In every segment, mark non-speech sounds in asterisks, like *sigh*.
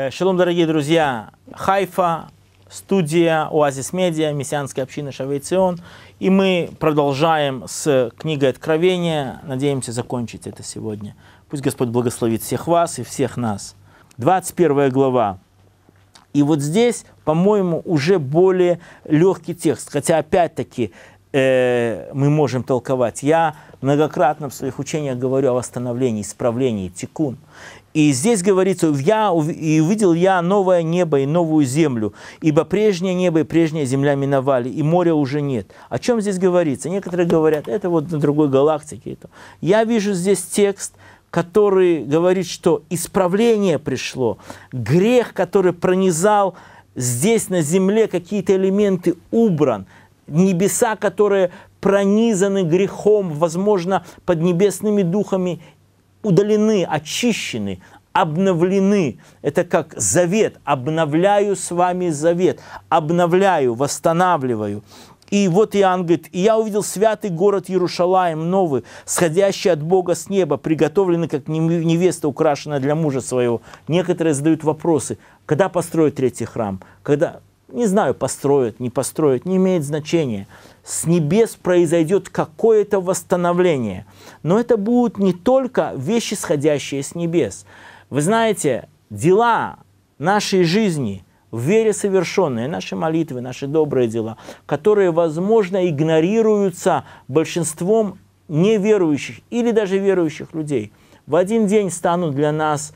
Э, шалом, дорогие друзья! Хайфа, студия Оазис Медиа, Мессианская община Шавейцион. И мы продолжаем с книгой Откровения. Надеемся закончить это сегодня. Пусть Господь благословит всех вас и всех нас. 21 глава. И вот здесь, по-моему, уже более легкий текст. Хотя, опять-таки, э, мы можем толковать. Я многократно в своих учениях говорю о восстановлении, исправлении, текун. И здесь говорится, я, и увидел я новое небо и новую землю, ибо прежнее небо и прежняя земля миновали, и моря уже нет. О чем здесь говорится? Некоторые говорят, это вот на другой галактике. Я вижу здесь текст, который говорит, что исправление пришло, грех, который пронизал здесь на земле какие-то элементы убран – небеса, которые пронизаны грехом, возможно, под небесными духами, удалены, очищены, обновлены. Это как завет. Обновляю с вами завет. Обновляю, восстанавливаю. И вот Иоанн говорит, «И я увидел святый город Иерушалаем новый, сходящий от Бога с неба, приготовленный, как невеста, украшенная для мужа своего». Некоторые задают вопросы, когда построить третий храм? Когда? не знаю, построят, не построят, не имеет значения. С небес произойдет какое-то восстановление. Но это будут не только вещи, сходящие с небес. Вы знаете, дела нашей жизни, в вере совершенные, наши молитвы, наши добрые дела, которые, возможно, игнорируются большинством неверующих или даже верующих людей, в один день станут для нас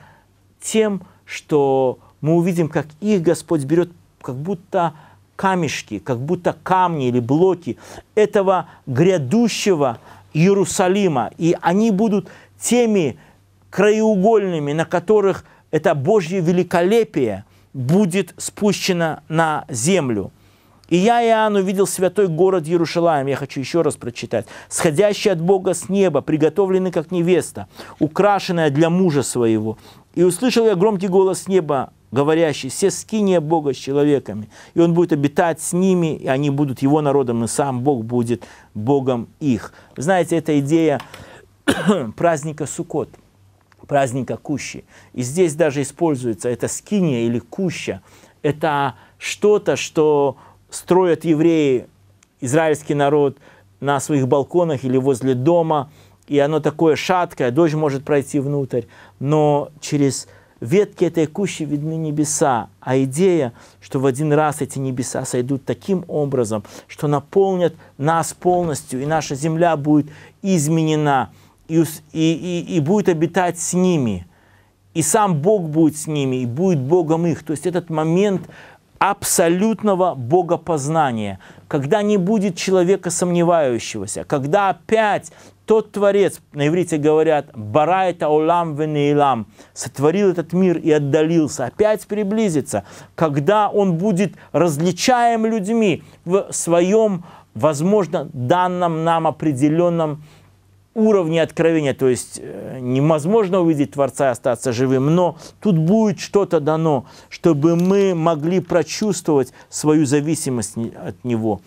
тем, что мы увидим, как их Господь берет как будто камешки, как будто камни или блоки этого грядущего Иерусалима. И они будут теми краеугольными, на которых это Божье великолепие будет спущено на землю. И я, Иоанн, увидел святой город Иерушалаем, я хочу еще раз прочитать, сходящий от Бога с неба, приготовленный как невеста, украшенная для мужа своего. И услышал я громкий голос неба, говорящий, все скиния Бога с человеками, и он будет обитать с ними, и они будут его народом, и сам Бог будет Богом их. знаете, эта идея *clears throat* праздника Суккот, праздника Кущи. И здесь даже используется это скиния или куща. Это что-то, что строят евреи, израильский народ, на своих балконах или возле дома, и оно такое шаткое, дождь может пройти внутрь, но через ветки – этой якущие видны небеса, а идея, что в один раз эти небеса сойдут таким образом, что наполнят нас полностью, и наша земля будет изменена, и, и, и, и будет обитать с ними, и сам Бог будет с ними, и будет Богом их. То есть этот момент – абсолютного богопознания, когда не будет человека сомневающегося, когда опять тот Творец, на иврите говорят, барайта олам венеилам, сотворил этот мир и отдалился, опять приблизится, когда он будет различаем людьми в своем, возможно, данном нам определенном уровне откровения, то есть э, невозможно увидеть Творца и остаться живым, но тут будет что-то дано, чтобы мы могли прочувствовать свою зависимость от Него.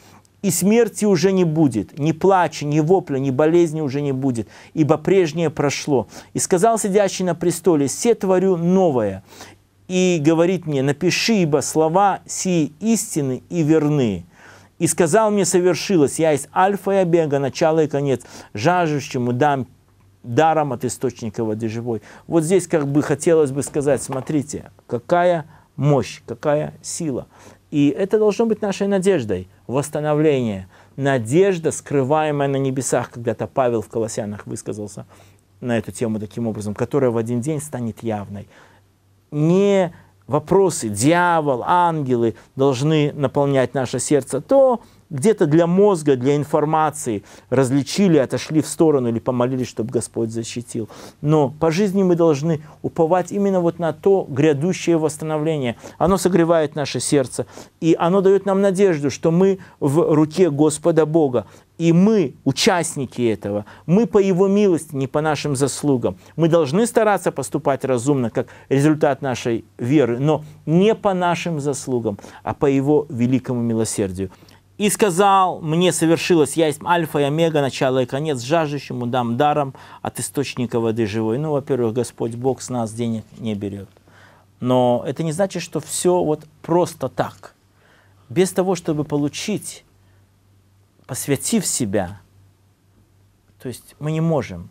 И смерти уже не будет, ни плача, ни вопля, ни болезни уже не будет, ибо прежнее прошло. И сказал сидящий на престоле, «Се творю новое». И говорит мне, «Напиши, ибо слова сии истины и верны». И сказал мне, совершилось, я есть альфа и обега, начало и конец, жаждущему дам даром от источника воды живой. Вот здесь как бы хотелось бы сказать, смотрите, какая мощь, какая сила. И это должно быть нашей надеждой, восстановление. Надежда, скрываемая на небесах, когда-то Павел в Колоссянах высказался на эту тему таким образом, которая в один день станет явной. Не вопросы, дьявол, ангелы должны наполнять наше сердце, то где-то для мозга, для информации различили, отошли в сторону или помолились, чтобы Господь защитил. Но по жизни мы должны уповать именно вот на то грядущее восстановление. Оно согревает наше сердце, и оно дает нам надежду, что мы в руке Господа Бога. И мы участники этого, мы по Его милости, не по нашим заслугам. Мы должны стараться поступать разумно, как результат нашей веры, но не по нашим заслугам, а по Его великому милосердию. И сказал, мне совершилось, я есть альфа и омега, начало и конец, жаждущему дам даром от источника воды живой. Ну, во-первых, Господь Бог с нас денег не берет. Но это не значит, что все вот просто так. Без того, чтобы получить, посвятив себя, то есть мы не можем.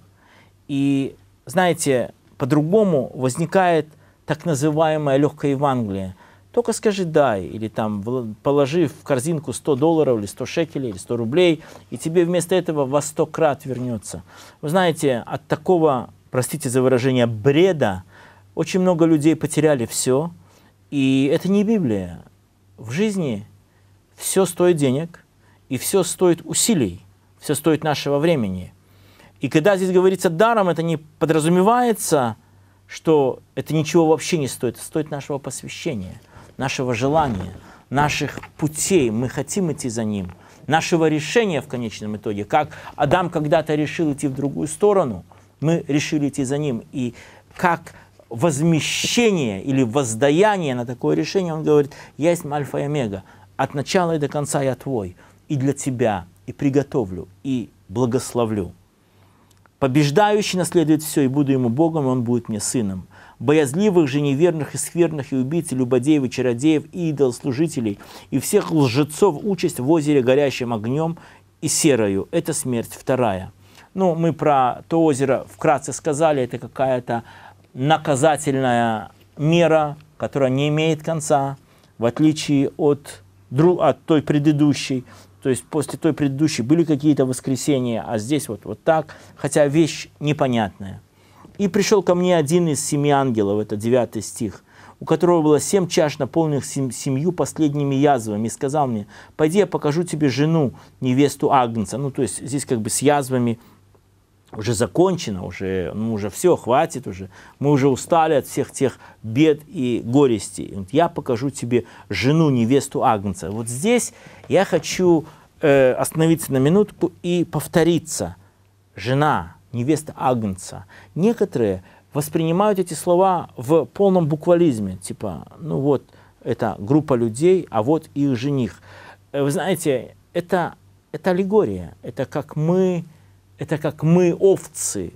И, знаете, по-другому возникает так называемая легкая Евангелие – только скажи «дай» или там положи в корзинку 100 долларов или 100 шекелей или 100 рублей, и тебе вместо этого во 100 крат вернется. Вы знаете, от такого, простите за выражение, бреда очень много людей потеряли все, и это не Библия. В жизни все стоит денег, и все стоит усилий, все стоит нашего времени. И когда здесь говорится даром, это не подразумевается, что это ничего вообще не стоит, это стоит нашего посвящения – нашего желания, наших путей. Мы хотим идти за Ним, нашего решения в конечном итоге. Как Адам когда-то решил идти в другую сторону, мы решили идти за Ним. И как возмещение или воздаяние на такое решение, он говорит, я есть альфа и омега, от начала и до конца я твой, и для тебя, и приготовлю, и благословлю. Побеждающий наследует все, и буду ему Богом, и он будет мне сыном. Боязливых же неверных и скверных, и убийц, и любодеев, и чародеев, и идолослужителей, и всех лжецов участь в озере горящим огнем и серою. Это смерть вторая. Ну, мы про то озеро вкратце сказали, это какая-то наказательная мера, которая не имеет конца, в отличие от, от той предыдущей. То есть после той предыдущей были какие-то воскресения, а здесь вот, вот так, хотя вещь непонятная. И пришел ко мне один из семи ангелов, это девятый стих, у которого было семь чаш, наполненных семью последними язвами, и сказал мне, пойди, я покажу тебе жену, невесту Агнца. Ну, то есть здесь как бы с язвами уже закончено, уже, ну, уже все, хватит уже. Мы уже устали от всех тех бед и горестей. Я покажу тебе жену, невесту Агнца. Вот здесь я хочу э, остановиться на минутку и повториться. Жена, невеста Агнца. Некоторые воспринимают эти слова в полном буквализме, типа, ну вот, это группа людей, а вот их жених. Э, вы знаете, это, это аллегория, это как мы, это как мы овцы,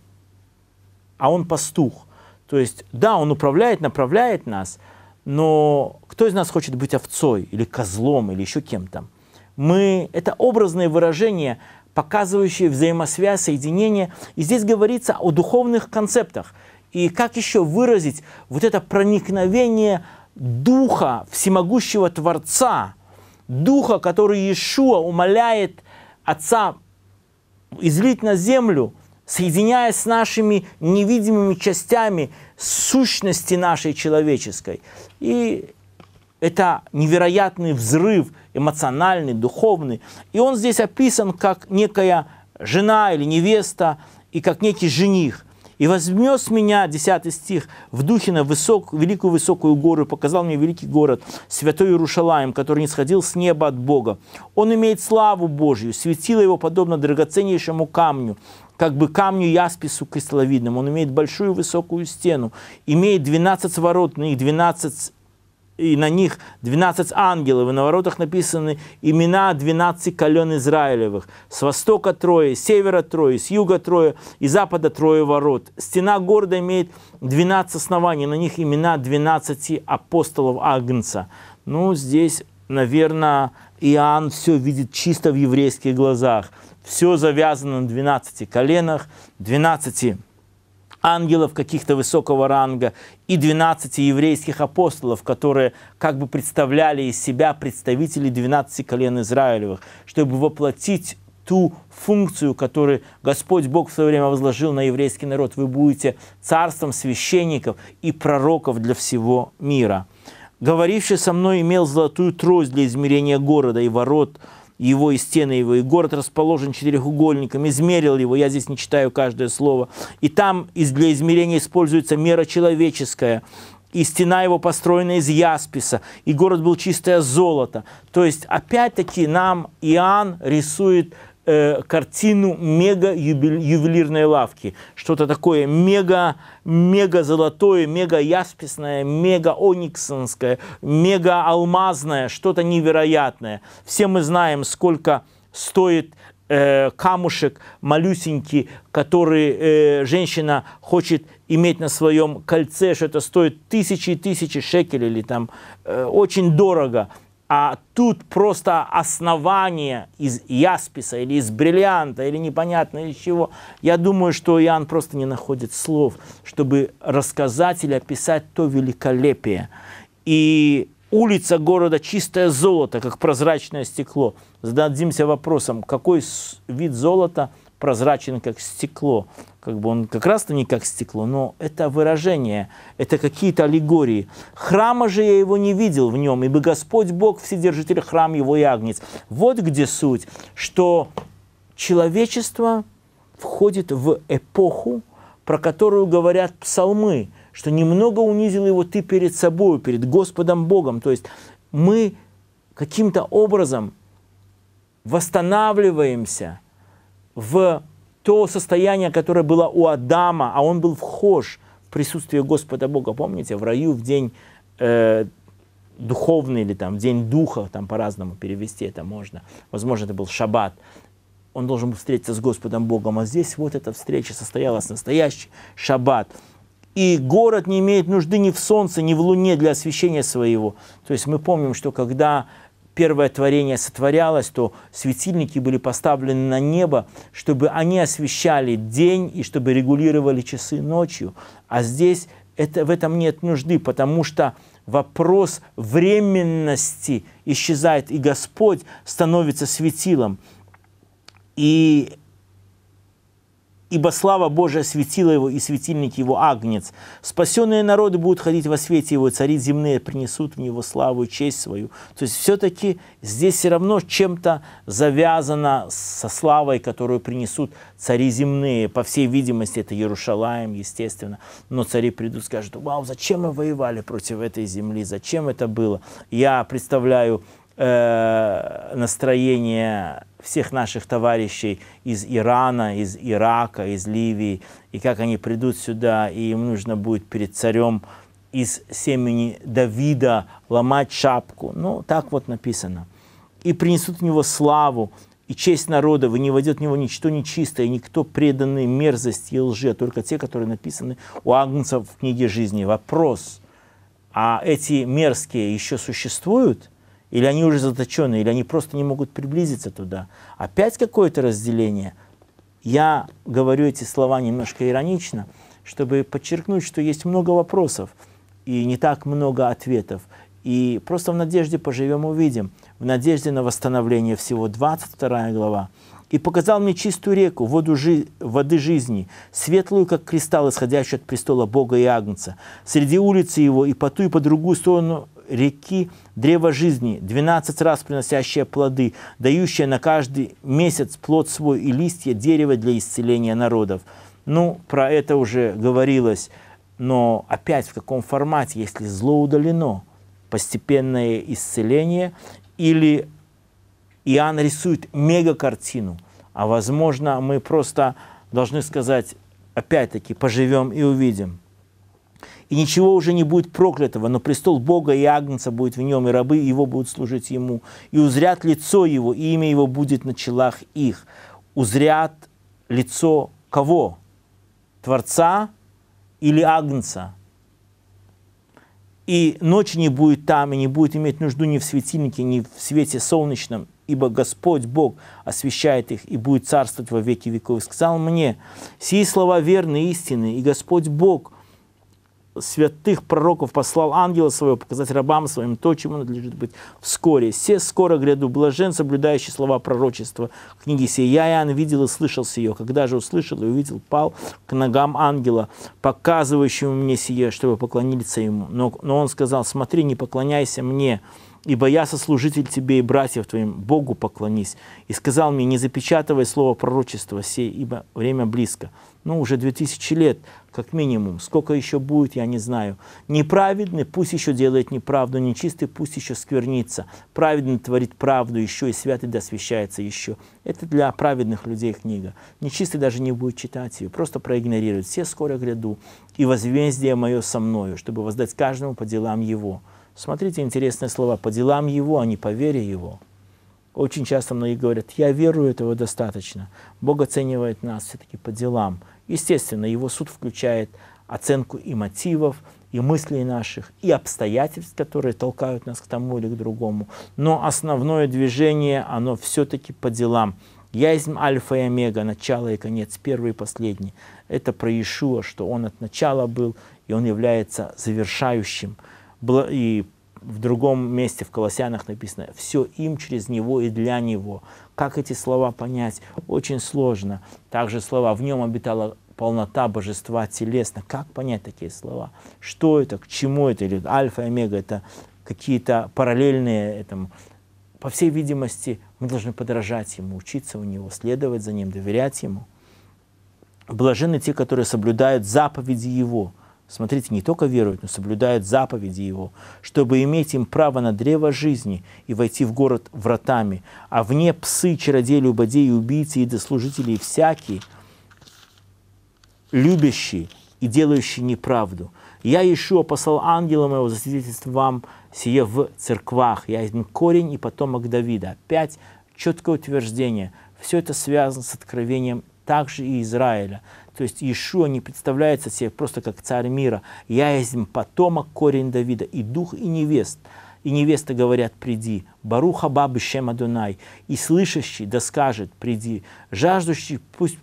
а он пастух. То есть, да, он управляет, направляет нас, но кто из нас хочет быть овцой или козлом или еще кем-то? Мы, это образное выражение – показывающие взаимосвязь, соединение. И здесь говорится о духовных концептах. И как еще выразить вот это проникновение Духа Всемогущего Творца, Духа, который Иешуа умоляет Отца излить на землю, соединяясь с нашими невидимыми частями сущности нашей человеческой. И это невероятный взрыв – эмоциональный, духовный. И он здесь описан как некая жена или невеста, и как некий жених. «И возьмет меня, 10 стих, в духе на высок, великую высокую гору, показал мне великий город, святой Иерушалаем, который не сходил с неба от Бога. Он имеет славу Божью, светило его подобно драгоценнейшему камню, как бы камню яспису кристалловидному. Он имеет большую высокую стену, имеет 12 ворот, на них 12 и на них 12 ангелов, и на воротах написаны имена 12 колен Израилевых. С востока трое, с севера трое, с юга трое и запада трое ворот. Стена города имеет 12 оснований, на них имена 12 апостолов Агнца. Ну, здесь, наверное, Иоанн все видит чисто в еврейских глазах. Все завязано на 12 коленах, 12 ангелов каких-то высокого ранга и 12 еврейских апостолов, которые как бы представляли из себя представителей 12 колен Израилевых, чтобы воплотить ту функцию, которую Господь Бог в свое время возложил на еврейский народ. Вы будете царством священников и пророков для всего мира. Говоривший со мной имел золотую трость для измерения города и ворот – его и стены его, и город расположен четырехугольником, измерил его, я здесь не читаю каждое слово. И там для измерения используется мера человеческая, и стена его построена из ясписа, и город был чистое золото. То есть, опять-таки, нам Иоанн рисует Э, картину мега ювелирной лавки. Что-то такое мега, мега золотое, мега ясписное, мега ониксонское, мега алмазное, что-то невероятное. Все мы знаем, сколько стоит э, камушек малюсенький, который э, женщина хочет иметь на своем кольце, что это стоит тысячи и тысячи шекелей или там э, очень дорого а тут просто основание из ясписа или из бриллианта или непонятно из чего. Я думаю, что Иоанн просто не находит слов, чтобы рассказать или описать то великолепие. И улица города чистое золото, как прозрачное стекло. Зададимся вопросом, какой вид золота – прозрачен, как стекло. Как бы он как раз-то не как стекло, но это выражение, это какие-то аллегории. Храма же я его не видел в нем, ибо Господь Бог, Вседержитель храм его и агнец. Вот где суть, что человечество входит в эпоху, про которую говорят псалмы, что немного унизил его ты перед собой, перед Господом Богом. То есть мы каким-то образом восстанавливаемся – в то состояние, которое было у Адама, а он был вхож в присутствие Господа Бога. Помните, в раю в день э, духовный или там в день духа, там по-разному перевести это можно. Возможно, это был шаббат. Он должен был встретиться с Господом Богом. А здесь вот эта встреча состоялась, настоящий шаббат и город не имеет нужды ни в солнце, ни в луне для освещения своего. То есть мы помним, что когда первое творение сотворялось, то светильники были поставлены на небо, чтобы они освещали день и чтобы регулировали часы ночью. А здесь это, в этом нет нужды, потому что вопрос временности исчезает, и Господь становится светилом. И ибо слава Божия светила его, и светильник его агнец. Спасенные народы будут ходить во свете его, цари земные принесут в него славу и честь свою». То есть все-таки здесь все равно чем-то завязано со славой, которую принесут цари земные. По всей видимости, это Иерушалаем, естественно. Но цари придут скажут, «Вау, зачем мы воевали против этой земли? Зачем это было?» Я представляю э, настроение всех наших товарищей из Ирана, из Ирака, из Ливии, и как они придут сюда, и им нужно будет перед царем из семени Давида ломать шапку. Ну, так вот написано. «И принесут в него славу, и честь народа, и не войдет в него ничто нечистое, никто преданный мерзости и лжи, а только те, которые написаны у Агнца в книге жизни». Вопрос, а эти мерзкие еще существуют – или они уже заточены, или они просто не могут приблизиться туда. Опять какое-то разделение. Я говорю эти слова немножко иронично, чтобы подчеркнуть, что есть много вопросов и не так много ответов. И просто в надежде поживем, увидим. В надежде на восстановление всего 22 глава. «И показал мне чистую реку, воду жи воды жизни, светлую, как кристалл, исходящий от престола Бога и Агнца. Среди улицы его и по ту, и по другую сторону реки древо жизни, двенадцать раз приносящее плоды, дающее на каждый месяц плод свой и листья дерева для исцеления народов. Ну, про это уже говорилось, но опять в каком формате, если зло удалено, постепенное исцеление или Иоанн рисует мега-картину, а возможно мы просто должны сказать, опять-таки, поживем и увидим и ничего уже не будет проклятого, но престол Бога и Агнца будет в нем, и рабы его будут служить ему, и узрят лицо его, и имя его будет на челах их. Узрят лицо кого? Творца или Агнца? И ночи не будет там, и не будет иметь нужду ни в светильнике, ни в свете солнечном, ибо Господь Бог освещает их и будет царствовать во веки веков. И сказал мне, сии слова верны истины, и Господь Бог – святых пророков послал ангела своего показать рабам своим то, чему надлежит быть вскоре. Все скоро гряду блажен, соблюдающий слова пророчества. Книги книге сей я, Иоанн, видел и слышал сие. Когда же услышал и увидел, пал к ногам ангела, показывающему мне сие, чтобы поклониться ему. Но, но он сказал, смотри, не поклоняйся мне, ибо я сослужитель тебе и братьев твоим, Богу поклонись. И сказал мне, не запечатывай слово пророчества сей, ибо время близко ну, уже 2000 лет, как минимум. Сколько еще будет, я не знаю. Неправедный пусть еще делает неправду, нечистый пусть еще сквернится. Праведный творит правду еще, и святый досвящается еще. Это для праведных людей книга. Нечистый даже не будет читать ее, просто проигнорирует. Все скоро гряду, и возмездие мое со мною, чтобы воздать каждому по делам его. Смотрите интересные слова. По делам его, а не по вере его. Очень часто многие говорят, я верую, этого достаточно. Бог оценивает нас все-таки по делам. Естественно, его суд включает оценку и мотивов, и мыслей наших, и обстоятельств, которые толкают нас к тому или к другому. Но основное движение, оно все-таки по делам. Я есть альфа и омега, начало и конец, первый и последний. Это про Иешуа, что он от начала был, и он является завершающим. И в другом месте в Колоссянах написано «все им, через него и для него». Как эти слова понять? Очень сложно. Также слова «в нем обитала полнота божества телесно». Как понять такие слова? Что это? К чему это? Или альфа и омега – это какие-то параллельные этому. По всей видимости, мы должны подражать ему, учиться у него, следовать за ним, доверять ему. Блажены те, которые соблюдают заповеди его – смотрите, не только веруют, но соблюдают заповеди его, чтобы иметь им право на древо жизни и войти в город вратами, а вне псы, чародеи, любодеи, убийцы и дослужители, и всякие, любящие и делающие неправду. Я еще послал ангела моего засвидетельствовать вам сие в церквах. Я один корень и потомок Давида. Опять четкое утверждение. Все это связано с откровением также и Израиля. То есть Иешуа не представляется себе просто как царь мира. «Я есть потомок корень Давида, и дух, и невест». И невеста говорят, приди, Баруха Бабы Шем Адунай, и слышащий да скажет, приди, жаждущий пусть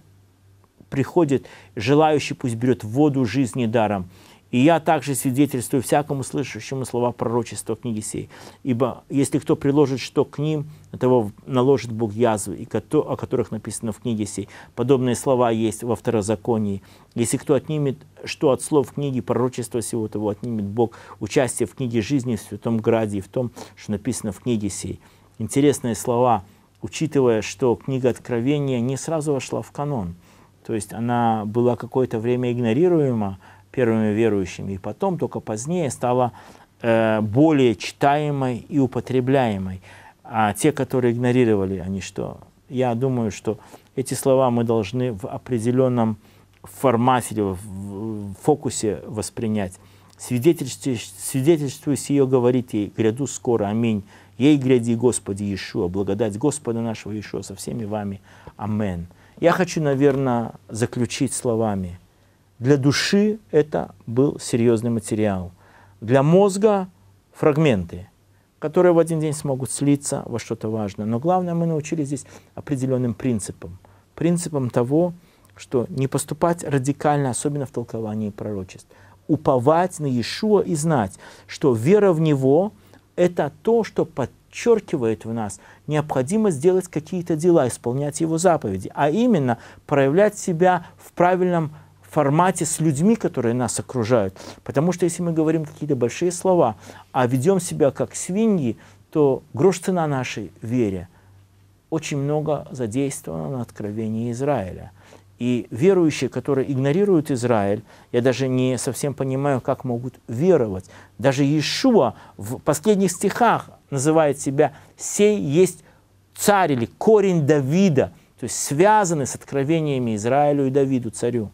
приходит, желающий пусть берет воду жизни даром, и я также свидетельствую всякому слышащему слова пророчества книги сей. Ибо если кто приложит что к ним, того наложит Бог язвы, и о которых написано в книге сей. Подобные слова есть во второзаконии. Если кто отнимет что от слов книги пророчества сего, того отнимет Бог участие в книге жизни в Святом Граде и в том, что написано в книге сей. Интересные слова, учитывая, что книга Откровения не сразу вошла в канон. То есть она была какое-то время игнорируема, первыми верующими, и потом, только позднее, стала э, более читаемой и употребляемой. А те, которые игнорировали, они что? Я думаю, что эти слова мы должны в определенном формате в фокусе воспринять. Свидетельствуй, свидетельствуй с ее, говорит ей, гряду скоро, аминь. Ей гряди, Господи Иешуа, благодать Господа нашего Иешуа со всеми вами. Амен. Я хочу, наверное, заключить словами – для души это был серьезный материал. Для мозга фрагменты, которые в один день смогут слиться во что-то важное. Но главное, мы научились здесь определенным принципам. Принципам того, что не поступать радикально, особенно в толковании пророчеств. Уповать на Иешуа и знать, что вера в Него – это то, что подчеркивает в нас необходимость делать какие-то дела, исполнять Его заповеди, а именно проявлять себя в правильном формате с людьми, которые нас окружают. Потому что если мы говорим какие-то большие слова, а ведем себя как свиньи, то грош цена нашей вере. Очень много задействовано на откровении Израиля. И верующие, которые игнорируют Израиль, я даже не совсем понимаю, как могут веровать. Даже Иешуа в последних стихах называет себя «сей есть царь» или «корень Давида», то есть связаны с откровениями Израилю и Давиду, царю.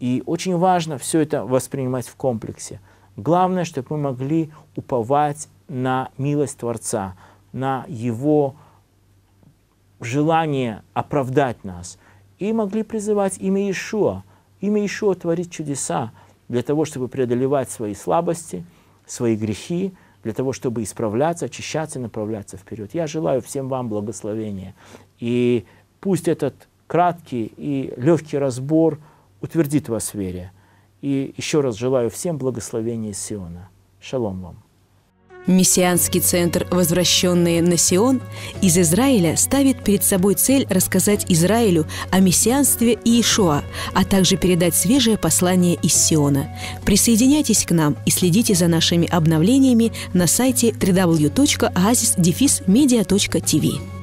И очень важно все это воспринимать в комплексе. Главное, чтобы мы могли уповать на милость Творца, на Его желание оправдать нас. И могли призывать имя Ишуа. Имя Ишуа творит чудеса для того, чтобы преодолевать свои слабости, свои грехи, для того, чтобы исправляться, очищаться и направляться вперед. Я желаю всем вам благословения. И пусть этот краткий и легкий разбор – утвердит вас в вере. И еще раз желаю всем благословения из Сиона. Шалом вам. Мессианский центр «Возвращенные на Сион» из Израиля ставит перед собой цель рассказать Израилю о мессианстве и Иешуа, а также передать свежее послание из Сиона. Присоединяйтесь к нам и следите за нашими обновлениями на сайте www.oasis-media.tv.